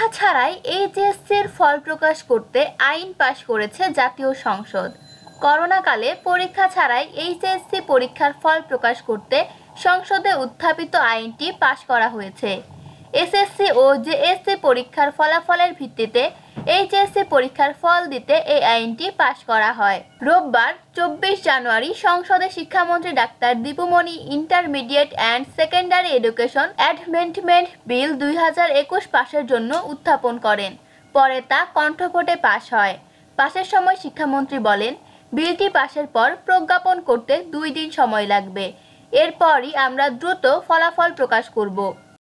পরীক্ষা ছাড়াই এর ফল প্রকাশ করতে আইন পাশ করেছে জাতীয় সংসদ করোনাকালে পরীক্ষা ছাড়াই এইচএসসি পরীক্ষার ফল প্রকাশ করতে সংসদে উত্থাপিত আইনটি পাশ করা হয়েছে এসএসসি ও জেএসসি পরীক্ষার ফলাফলের ভিত্তিতে এইচএসসি পরীক্ষার ফল দিতে এই আইনটি পাশ করা হয় রোববার চব্বিশ জানুয়ারি সংসদে শিক্ষামন্ত্রী doctor Dipu Moni intermediate and secondary education amendment bill দুই হাজার একুশ পাশের জন্য উত্থাপন করেন পরে তা কণ্ঠভোটে পাশ হয় পাশের সময় শিক্ষামন্ত্রী বলেন বিলটি পাশের পর প্রজ্ঞাপন করতে দুই দিন সময় লাগবে এরপরই আমরা দ্রুত ফলাফল প্রকাশ করব